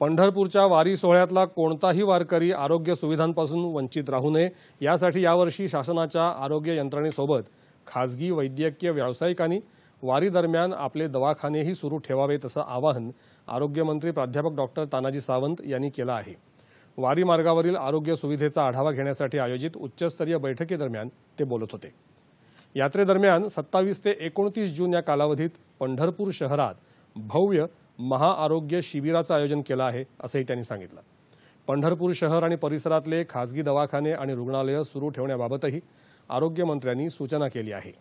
पंढरपूरच्या वारी सोहळ्यातला कोणताही वारकरी आरोग्य सुविधांपासून वंचित राहू नये यासाठी यावर्षी शासनाच्या आरोग्य यंत्रणेसोबत खाजगी वैद्यकीय व्यावसायिकांनी वारी दरम्यान आपले दवाखानेही सुरू ठेवावेत असं आवाहन आरोग्यमंत्री प्राध्यापक डॉक्टर तानाजी सावंत यांनी केलं आहे वारी मार्गावरील आरोग्य सुविधेचा आढावा घेण्यासाठी आयोजित उच्चस्तरीय बैठकीदरम्यान ते बोलत होते यात्रेदरम्यान सत्तावीस ते एकोणतीस जून या कालावधीत पंढरपूर शहरात भव्य महाआरोग्य शिबिराचं आयोजन केलं आहे असंही त्यांनी सांगितलं पंढरपूर शहर आणि परिसरातले खाजगी दवाखाने आणि रुग्णालयं सुरू ठेवण्याबाबतही आरोग्यमंत्र्यांनी सूचना केली आहे